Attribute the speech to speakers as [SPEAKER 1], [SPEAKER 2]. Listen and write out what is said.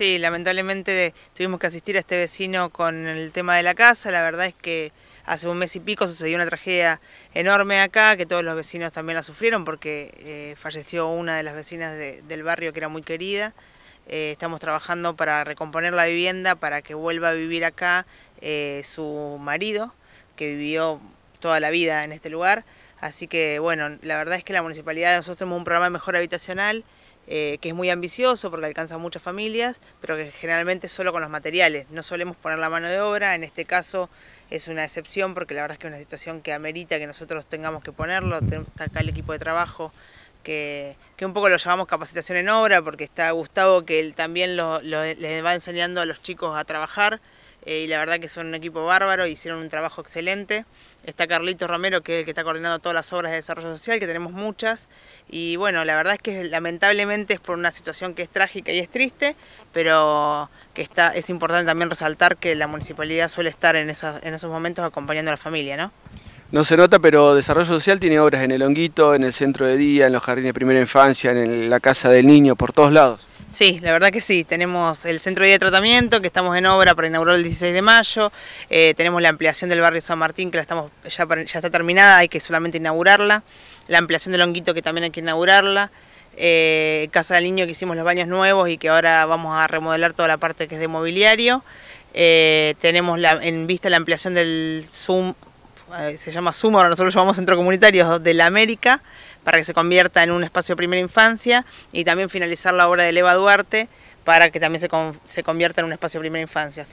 [SPEAKER 1] Sí, lamentablemente tuvimos que asistir a este vecino con el tema de la casa. La verdad es que hace un mes y pico sucedió una tragedia enorme acá, que todos los vecinos también la sufrieron porque eh, falleció una de las vecinas del barrio que era muy querida. Eh, estamos trabajando para recomponer la vivienda para que vuelva a vivir acá eh, su marido, que vivió toda la vida en este lugar. Así que bueno, la verdad es que la municipalidad, nosotros tenemos un programa de mejora habitacional. Eh, que es muy ambicioso porque alcanza muchas familias, pero que generalmente solo con los materiales. No solemos poner la mano de obra, en este caso es una excepción porque la verdad es que es una situación que amerita que nosotros tengamos que ponerlo, mm. está acá el equipo de trabajo. Que, un poco lo llamamos capacitación en obra, porque está Gustavo que él también les va enseñando a los chicos a trabajar. Eh, y la verdad que son un equipo bárbaro, hicieron un trabajo excelente. Está Carlito Romero, que, está coordinando todas las obras de desarrollo social, que tenemos muchas. Y bueno, la verdad es que lamentablemente es por una situación que es trágica y es triste, pero que está, es importante también resaltar que la municipalidad suele estar en, esos, en esos momentos acompañando a la familia, ¿no?
[SPEAKER 2] No se nota, pero Desarrollo Social tiene obras en el Honguito, en el Centro de Día, en los Jardines de Primera Infancia, en la Casa del Niño, por todos lados.
[SPEAKER 1] Sí, la verdad que sí. Tenemos el centro de tratamiento que estamos en obra para inaugurar el 16 de mayo. Eh, tenemos la ampliación del barrio San Martín que la estamos ya, ya está terminada, hay que solamente inaugurarla. La ampliación del Honguito que también hay que inaugurarla. Eh, Casa del Niño que hicimos los baños nuevos y que ahora vamos a remodelar toda la parte que es de mobiliario. Eh, tenemos la, en vista la ampliación del Zoom eh, se llama SUMO, ahora nosotros llamamos Centro Comunitario de la América, para que se convierta en un espacio de primera infancia y también finalizar la obra de Eva Duarte para que también se, convierta en un espacio de primera infancia,